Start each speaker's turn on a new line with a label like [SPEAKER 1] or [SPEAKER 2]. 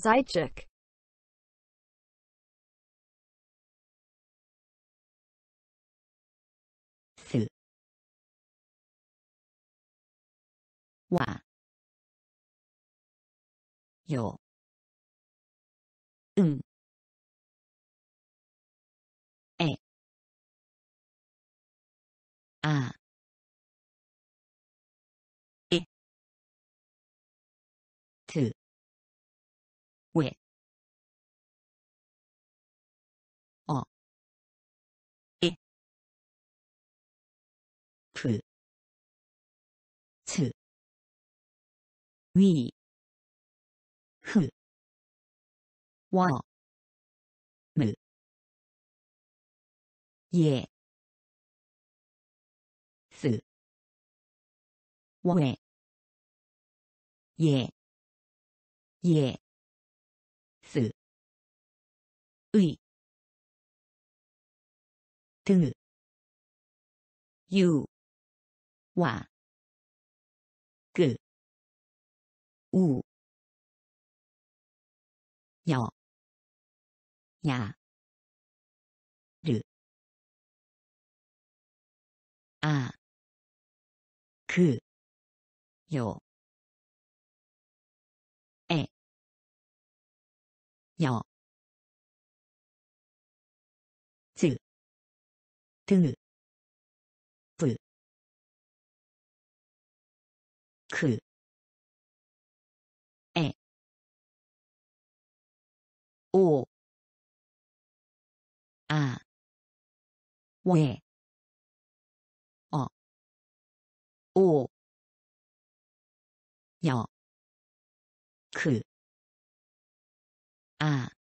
[SPEAKER 1] 塞车。fill. one. you. 응 A. 아이두喂。哦。诶。夫。次。威。呼。哇。木。耶。次。喂。耶。耶。의 드, 유, 와, 그, 우, 여, 야, 르, 아, 그, 요, 에, 여, 질 등을 불 그, 에, 오, 아, 왜, 어, 오, 여, 그, 아,